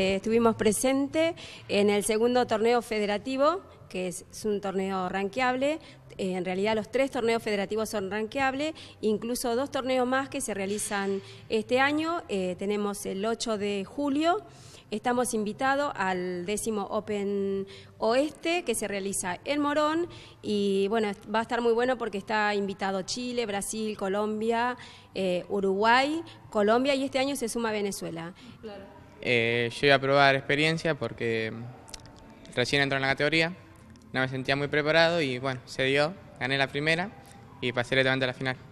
Estuvimos presente en el segundo torneo federativo, que es, un torneo ranqueable. Eh, en realidad los tres torneos federativos son ranqueables, incluso dos torneos más que se realizan este año. Eh, tenemos el 8 de julio, estamos invitados al décimo Open Oeste que se realiza en Morón y bueno, va a estar muy bueno porque está invitado Chile, Brasil, Colombia, eh, Uruguay, Colombia y este año se suma Venezuela. Eh, yo iba a probar experiencia porque recién entró en la categoría, no me sentía muy preparado y bueno, se dio, gané la primera y pasé directamente a la final.